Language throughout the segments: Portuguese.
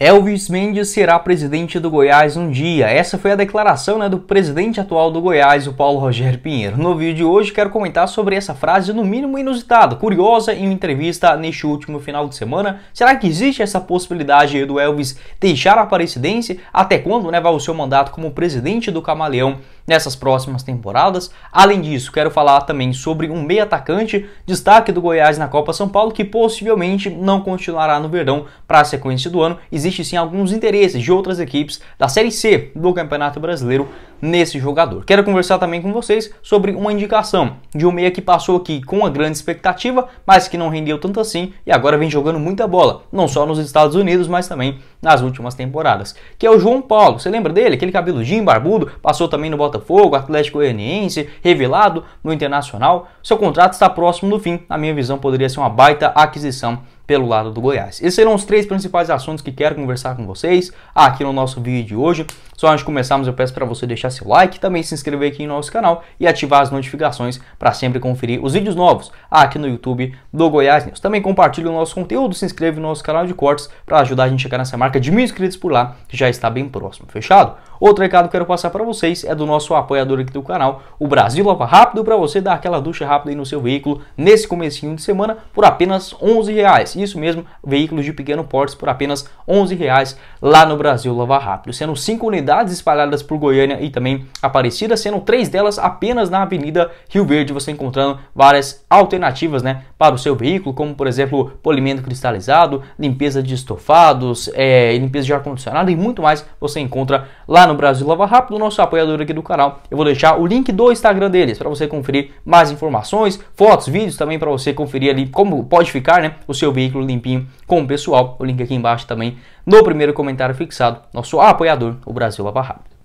Elvis Mendes será presidente do Goiás um dia. Essa foi a declaração né, do presidente atual do Goiás, o Paulo Rogério Pinheiro. No vídeo de hoje quero comentar sobre essa frase, no mínimo inusitada, curiosa, em uma entrevista neste último final de semana. Será que existe essa possibilidade do Elvis deixar a presidência? Até quando né, vai o seu mandato como presidente do Camaleão nessas próximas temporadas? Além disso, quero falar também sobre um meio atacante, destaque do Goiás na Copa São Paulo, que possivelmente não continuará no verão para a sequência do ano. Existe existe sim alguns interesses de outras equipes da Série C do Campeonato Brasileiro nesse jogador. Quero conversar também com vocês sobre uma indicação de um meia que passou aqui com uma grande expectativa, mas que não rendeu tanto assim e agora vem jogando muita bola, não só nos Estados Unidos, mas também nas últimas temporadas, que é o João Paulo. Você lembra dele? Aquele cabeludinho, barbudo, passou também no Botafogo, Atlético Goianiense, revelado no Internacional. Seu contrato está próximo do fim. Na minha visão, poderia ser uma baita aquisição pelo lado do Goiás. Esses serão os três principais assuntos que quero conversar com vocês aqui no nosso vídeo de hoje. Só antes de começarmos, eu peço para você deixar seu like, também se inscrever aqui no nosso canal e ativar as notificações para sempre conferir os vídeos novos aqui no YouTube do Goiás News. Também compartilhe o nosso conteúdo, se inscreve no nosso canal de cortes para ajudar a gente a chegar nessa marca de mil inscritos por lá, que já está bem próximo, fechado? Outro recado que eu quero passar para vocês é do nosso apoiador aqui do canal, o Brasil Lava Rápido, para você dar aquela ducha rápida aí no seu veículo nesse comecinho de semana por apenas R$ 11 reais isso mesmo, veículos de pequeno porte por apenas R$ 11,00 lá no Brasil Lava Rápido, sendo cinco unidades espalhadas por Goiânia e também Aparecida, sendo três delas apenas na Avenida Rio Verde, você encontrando várias alternativas né, para o seu veículo, como por exemplo polimento cristalizado, limpeza de estofados, é, limpeza de ar-condicionado e muito mais você encontra lá no Brasil Lava Rápido, nosso apoiador aqui do canal. Eu vou deixar o link do Instagram deles para você conferir mais informações, fotos, vídeos também para você conferir ali como pode ficar né, o seu veículo veículo limpinho com o pessoal. O link aqui embaixo também no primeiro comentário fixado. Nosso apoiador, o Brasil Lava Rápido.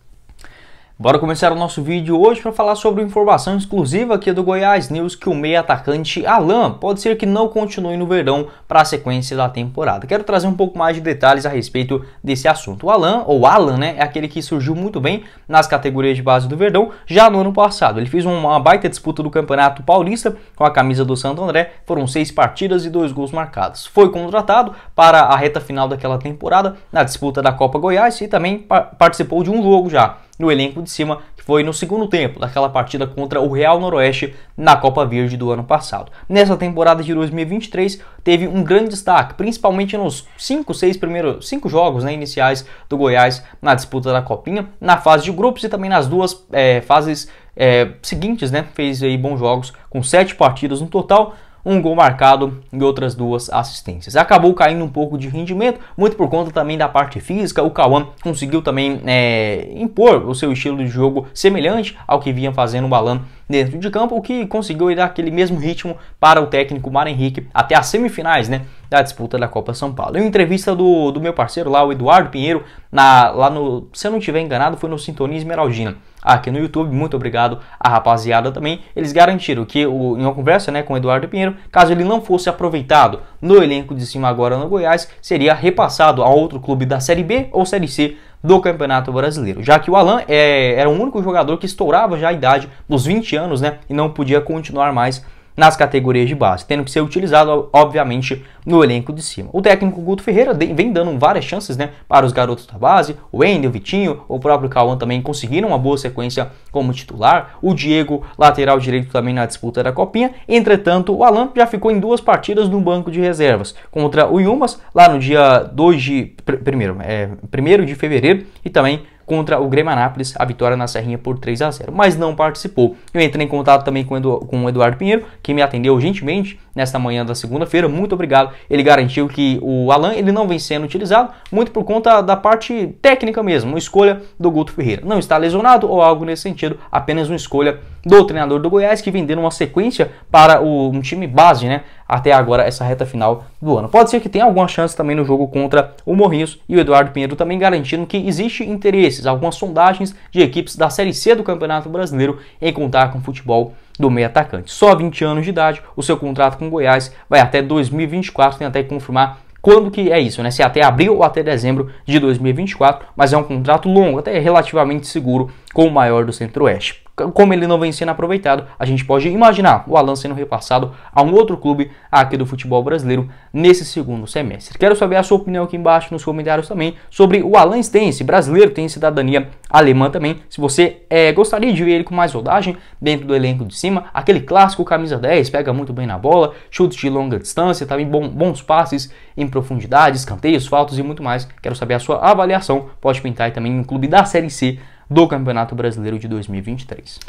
Bora começar o nosso vídeo hoje para falar sobre informação exclusiva aqui do Goiás News que o meia atacante Alan pode ser que não continue no verão para a sequência da temporada. Quero trazer um pouco mais de detalhes a respeito desse assunto. O Alan, ou Alan, né, é aquele que surgiu muito bem nas categorias de base do Verdão já no ano passado. Ele fez uma baita disputa do Campeonato Paulista com a camisa do Santo André, foram seis partidas e dois gols marcados. Foi contratado para a reta final daquela temporada na disputa da Copa Goiás e também participou de um jogo já no elenco de cima, que foi no segundo tempo daquela partida contra o Real Noroeste na Copa Verde do ano passado. Nessa temporada de 2023, teve um grande destaque, principalmente nos 5, 6 primeiros, 5 jogos né, iniciais do Goiás na disputa da Copinha, na fase de grupos e também nas duas é, fases é, seguintes, né? Fez aí bons jogos com 7 partidas no total, um gol marcado e outras duas assistências. Acabou caindo um pouco de rendimento, muito por conta também da parte física. O Cauã conseguiu também é, impor o seu estilo de jogo semelhante ao que vinha fazendo o Balan dentro de campo, o que conseguiu dar aquele mesmo ritmo para o técnico Mar Henrique até as semifinais né, da disputa da Copa São Paulo. Em entrevista do, do meu parceiro lá, o Eduardo Pinheiro, na, lá no, se eu não estiver enganado, foi no Sintonia Esmeraldina aqui no YouTube. Muito obrigado a rapaziada também. Eles garantiram que o, em uma conversa né, com o Eduardo Pinheiro, caso ele não fosse aproveitado no elenco de cima agora no Goiás, seria repassado a outro clube da Série B ou Série C do Campeonato Brasileiro, já que o Alan é, era o único jogador que estourava já a idade dos 20 anos, né, e não podia continuar mais nas categorias de base, tendo que ser utilizado, obviamente, no elenco de cima. O técnico Guto Ferreira vem dando várias chances né, para os garotos da base, o Wendel, o Vitinho, o próprio Cauã também conseguiram uma boa sequência como titular, o Diego, lateral direito também na disputa da Copinha, entretanto o Alan já ficou em duas partidas no banco de reservas, contra o Yumas lá no dia 2 de... primeiro, é, 1 de fevereiro e também contra o Grêmio Anápolis, a vitória na Serrinha por 3 a 0 mas não participou. Eu entrei em contato também com, com o Eduardo Pinheiro, que me atendeu gentilmente nesta manhã da segunda-feira. Muito obrigado. Ele garantiu que o Alan ele não vem sendo utilizado, muito por conta da parte técnica mesmo, uma escolha do Guto Ferreira. Não está lesionado ou algo nesse sentido, apenas uma escolha do treinador do Goiás que vem uma sequência para o, um time base, né? Até agora, essa reta final do ano. Pode ser que tenha alguma chance também no jogo contra o Morrinhos e o Eduardo Pinheiro também garantindo que existe interesses, algumas sondagens de equipes da Série C do Campeonato Brasileiro em contar com o futebol do meio atacante. Só 20 anos de idade, o seu contrato com o Goiás vai até 2024, tem até que confirmar quando que é isso, né? Se é até abril ou até dezembro de 2024, mas é um contrato longo, até relativamente seguro com o maior do Centro-Oeste. Como ele não vem sendo aproveitado, a gente pode imaginar o Alan sendo repassado a um outro clube aqui do futebol brasileiro nesse segundo semestre. Quero saber a sua opinião aqui embaixo nos comentários também sobre o Alan Stense, brasileiro, tem cidadania alemã também. Se você é, gostaria de ver ele com mais rodagem dentro do elenco de cima, aquele clássico camisa 10, pega muito bem na bola, chutes de longa distância, também bom, bons passes em profundidade, escanteios, faltas e muito mais. Quero saber a sua avaliação. Pode pintar também um clube da Série C do Campeonato Brasileiro de 2023.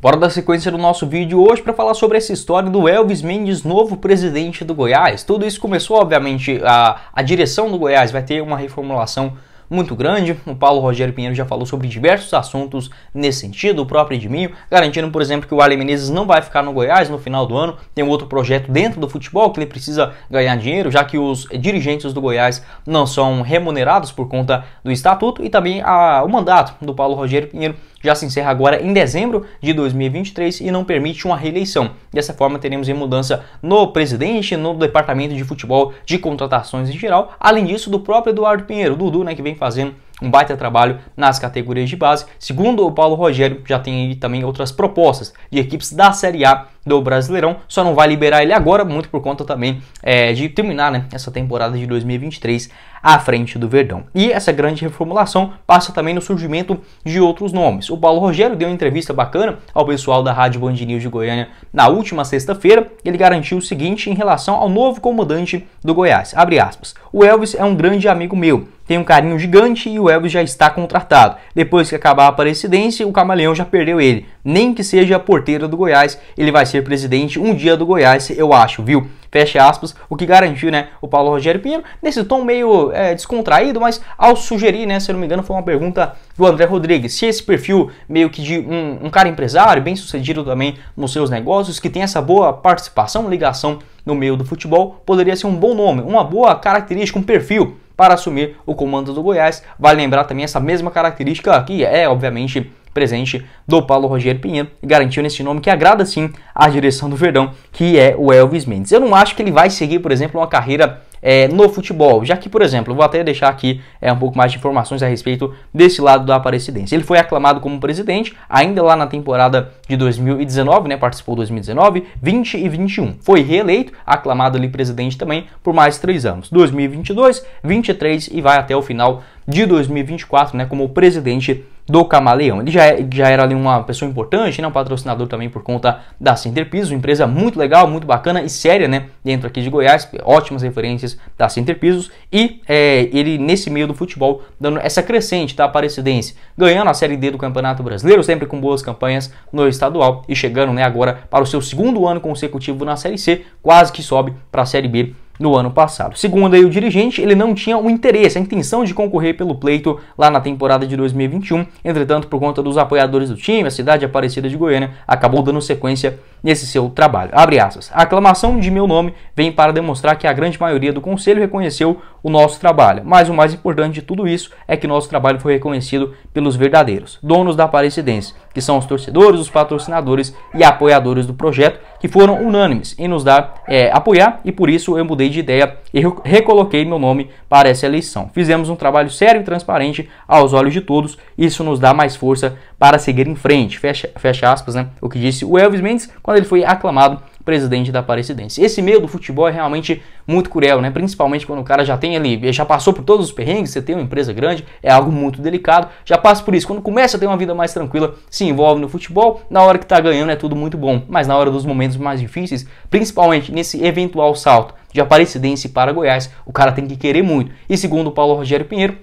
Bora dar sequência do nosso vídeo hoje para falar sobre essa história do Elvis Mendes, novo presidente do Goiás. Tudo isso começou, obviamente, a, a direção do Goiás vai ter uma reformulação muito grande. O Paulo Rogério Pinheiro já falou sobre diversos assuntos nesse sentido, o próprio Edminho, garantindo, por exemplo, que o Arlen Menezes não vai ficar no Goiás no final do ano. Tem um outro projeto dentro do futebol que ele precisa ganhar dinheiro, já que os dirigentes do Goiás não são remunerados por conta do estatuto e também a, o mandato do Paulo Rogério Pinheiro já se encerra agora em dezembro de 2023 e não permite uma reeleição. Dessa forma, teremos mudança no presidente, no departamento de futebol, de contratações em geral, além disso, do próprio Eduardo Pinheiro, Dudu, né, que vem fazendo um baita trabalho nas categorias de base. Segundo o Paulo Rogério, já tem aí também outras propostas de equipes da Série A do Brasileirão, só não vai liberar ele agora, muito por conta também é, de terminar né, essa temporada de 2023 à frente do Verdão. E essa grande reformulação passa também no surgimento de outros nomes. O Paulo Rogério deu uma entrevista bacana ao pessoal da Rádio Band News de Goiânia na última sexta-feira. Ele garantiu o seguinte em relação ao novo comandante do Goiás. Abre aspas. O Elvis é um grande amigo meu. Tem um carinho gigante e o Elvis já está contratado. Depois que acabar a parecidência, o Camaleão já perdeu ele. Nem que seja a porteira do Goiás, ele vai ser ser presidente um dia do Goiás, eu acho, viu? Fecha aspas, o que garantiu, né, o Paulo Rogério Pinheiro, nesse tom meio é, descontraído, mas ao sugerir, né, se não me engano, foi uma pergunta do André Rodrigues, se esse perfil meio que de um, um cara empresário, bem sucedido também nos seus negócios, que tem essa boa participação, ligação no meio do futebol, poderia ser um bom nome, uma boa característica, um perfil para assumir o comando do Goiás. Vale lembrar também essa mesma característica que é, obviamente, presente do Paulo Rogério Pinheiro, garantiu nesse nome que agrada sim a direção do Verdão, que é o Elvis Mendes. Eu não acho que ele vai seguir, por exemplo, uma carreira é, no futebol, já que, por exemplo, vou até deixar aqui é, um pouco mais de informações a respeito desse lado da Aparecidense. Ele foi aclamado como presidente ainda lá na temporada de 2019, né? Participou 2019, 20 e 21. Foi reeleito, aclamado ali presidente também por mais três anos, 2022, 23 e vai até o final de 2024, né? Como presidente do Camaleão. Ele já, é, já era ali uma pessoa importante, né? um patrocinador também por conta da Center Piso, uma empresa muito legal, muito bacana e séria, né? Dentro aqui de Goiás, ótimas referências da Center Pisos e é, ele nesse meio do futebol dando essa crescente da tá? Aparecidense, ganhando a Série D do Campeonato Brasileiro, sempre com boas campanhas no estadual e chegando né, agora para o seu segundo ano consecutivo na Série C, quase que sobe para a Série B no ano passado. Segundo aí o dirigente, ele não tinha o interesse, a intenção de concorrer pelo pleito lá na temporada de 2021. Entretanto, por conta dos apoiadores do time, a cidade Aparecida de Goiânia acabou dando sequência nesse seu trabalho. Abre aspas. A aclamação de meu nome vem para demonstrar que a grande maioria do conselho reconheceu o nosso trabalho, mas o mais importante de tudo isso é que nosso trabalho foi reconhecido pelos verdadeiros, donos da Aparecidense, que são os torcedores, os patrocinadores e apoiadores do projeto, que foram unânimes em nos dar é, apoiar e por isso eu mudei de ideia e recoloquei meu nome para essa eleição. Fizemos um trabalho sério e transparente aos olhos de todos, isso nos dá mais força para seguir em frente. Fecha, fecha aspas, né? O que disse o Elvis Mendes quando ele foi aclamado presidente da Aparecidense. Esse meio do futebol é realmente muito cruel, né? Principalmente quando o cara já tem ali, já passou por todos os perrengues, você tem uma empresa grande, é algo muito delicado, já passa por isso. Quando começa a ter uma vida mais tranquila, se envolve no futebol, na hora que tá ganhando é tudo muito bom, mas na hora dos momentos mais difíceis, principalmente nesse eventual salto de Aparecidense para Goiás, o cara tem que querer muito. E segundo o Paulo Rogério Pinheiro,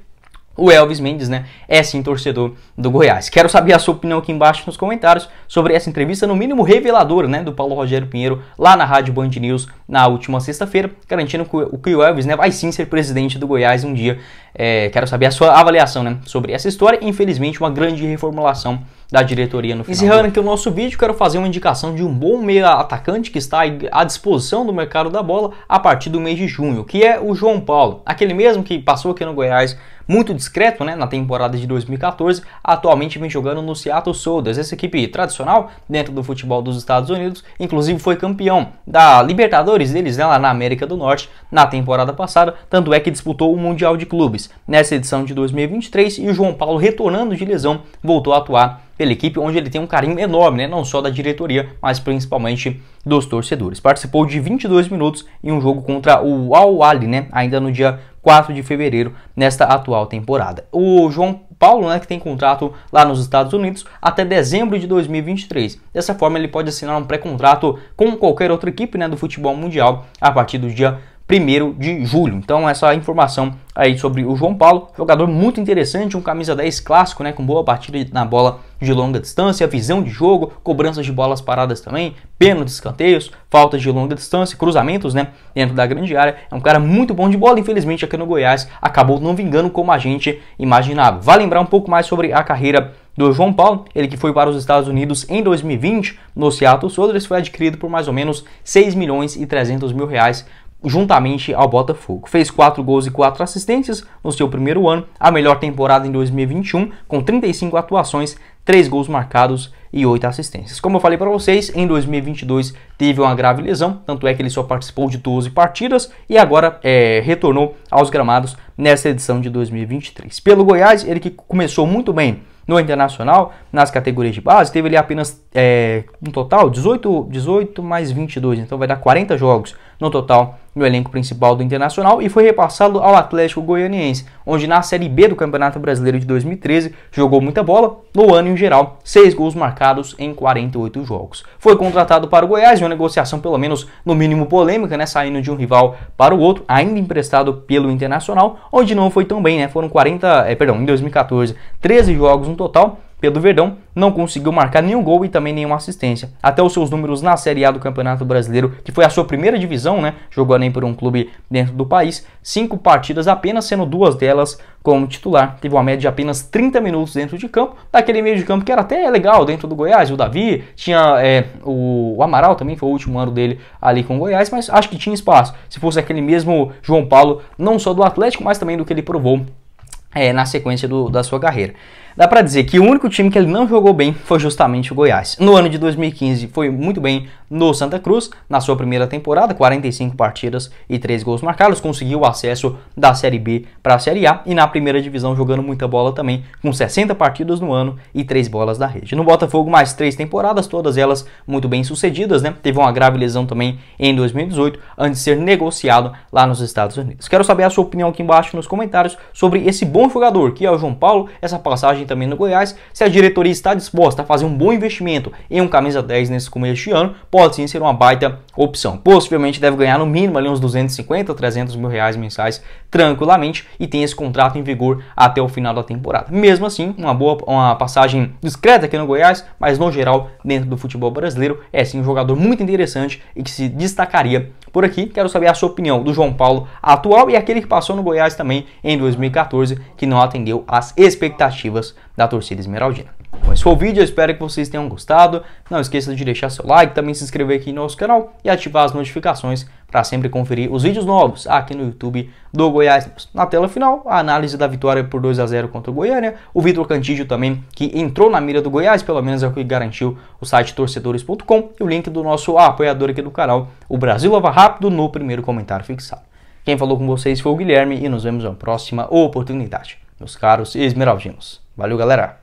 o Elvis Mendes, né, é sim torcedor do Goiás. Quero saber a sua opinião aqui embaixo nos comentários sobre essa entrevista, no mínimo reveladora, né, do Paulo Rogério Pinheiro lá na Rádio Band News na última sexta-feira, garantindo que o Elvis, né, vai sim ser presidente do Goiás um dia. É, quero saber a sua avaliação, né, sobre essa história. Infelizmente, uma grande reformulação da diretoria no final. Encerrando aqui o nosso vídeo, quero fazer uma indicação de um bom meia atacante que está à disposição do mercado da bola a partir do mês de junho, que é o João Paulo, aquele mesmo que passou aqui no Goiás muito discreto né, na temporada de 2014, atualmente vem jogando no Seattle Sounders, essa equipe tradicional dentro do futebol dos Estados Unidos, inclusive foi campeão da Libertadores deles né, lá na América do Norte na temporada passada, tanto é que disputou o Mundial de Clubes. Nessa edição de 2023, e o João Paulo retornando de lesão voltou a atuar pela equipe, onde ele tem um carinho enorme, né? não só da diretoria, mas principalmente dos torcedores. Participou de 22 minutos em um jogo contra o Al Ali, né? ainda no dia 4 de fevereiro, nesta atual temporada. O João Paulo, né, que tem contrato lá nos Estados Unidos até dezembro de 2023. Dessa forma, ele pode assinar um pré-contrato com qualquer outra equipe né, do futebol mundial a partir do dia 1 de julho. Então, essa informação aí sobre o João Paulo, jogador muito interessante, um camisa 10 clássico, né, com boa partida na bola de longa distância, visão de jogo, cobranças de bolas paradas também, pênaltis, escanteios, faltas de longa distância, cruzamentos, né, dentro da grande área. É um cara muito bom de bola, infelizmente aqui no Goiás acabou não vingando como a gente imaginava. Vai lembrar um pouco mais sobre a carreira do João Paulo, ele que foi para os Estados Unidos em 2020 no Seattle Sounders, foi adquirido por mais ou menos 6 milhões e 300 mil reais juntamente ao Botafogo. Fez 4 gols e 4 assistências no seu primeiro ano, a melhor temporada em 2021, com 35 atuações, 3 gols marcados e 8 assistências. Como eu falei para vocês, em 2022 teve uma grave lesão, tanto é que ele só participou de 12 partidas e agora é, retornou aos gramados nessa edição de 2023. Pelo Goiás, ele que começou muito bem no Internacional, nas categorias de base, teve ele apenas, é, um total, 18, 18 mais 22, então vai dar 40 jogos no total no elenco principal do Internacional e foi repassado ao Atlético Goianiense, onde na Série B do Campeonato Brasileiro de 2013 jogou muita bola, no ano em geral, 6 gols marcados em 48 jogos. Foi contratado para o Goiás em uma negociação pelo menos no mínimo polêmica, né, saindo de um rival para o outro, ainda emprestado pelo Internacional, onde não foi tão bem, né? Foram 40, é, eh, perdão, em 2014, 13 jogos no total, Pedro Verdão, não conseguiu marcar nenhum gol e também nenhuma assistência. Até os seus números na Série A do Campeonato Brasileiro, que foi a sua primeira divisão, né? Jogou nem por um clube dentro do país, cinco partidas apenas, sendo duas delas como titular. Teve uma média de apenas 30 minutos dentro de campo, daquele meio de campo que era até legal dentro do Goiás, o Davi, tinha é, o, o Amaral também, foi o último ano dele ali com o Goiás, mas acho que tinha espaço. Se fosse aquele mesmo João Paulo, não só do Atlético, mas também do que ele provou é, na sequência do, da sua carreira. Dá para dizer que o único time que ele não jogou bem foi justamente o Goiás. No ano de 2015 foi muito bem no Santa Cruz, na sua primeira temporada, 45 partidas e 3 gols marcados, conseguiu o acesso da Série B para a Série A e na primeira divisão jogando muita bola também, com 60 partidas no ano e 3 bolas da rede. No Botafogo mais 3 temporadas, todas elas muito bem sucedidas, né? Teve uma grave lesão também em 2018, antes de ser negociado lá nos Estados Unidos. Quero saber a sua opinião aqui embaixo nos comentários sobre esse bom jogador que é o João Paulo, essa passagem passagem também no Goiás. Se a diretoria está disposta a fazer um bom investimento em um camisa 10 nesse começo de ano, pode sim ser uma baita opção. Possivelmente deve ganhar no mínimo ali uns 250, 300 mil reais mensais tranquilamente e tem esse contrato em vigor até o final da temporada. Mesmo assim, uma boa uma passagem discreta aqui no Goiás, mas no geral, dentro do futebol brasileiro, é sim um jogador muito interessante e que se destacaria por aqui. Quero saber a sua opinião do João Paulo atual e aquele que passou no Goiás também em 2014, que não atendeu às expectativas da torcida esmeraldina. Bom, esse foi o vídeo, eu espero que vocês tenham gostado. Não esqueça de deixar seu like, também se inscrever aqui no nosso canal e ativar as notificações para sempre conferir os vídeos novos aqui no YouTube do Goiás. Na tela final, a análise da vitória por 2 a 0 contra o Goiânia, o Vitor Cantígio também, que entrou na mira do Goiás, pelo menos é o que garantiu o site torcedores.com e o link do nosso apoiador aqui do canal, o Brasil Lava Rápido, no primeiro comentário fixado. Quem falou com vocês foi o Guilherme e nos vemos na próxima oportunidade. Meus caros esmeraldinos. Valeu, galera!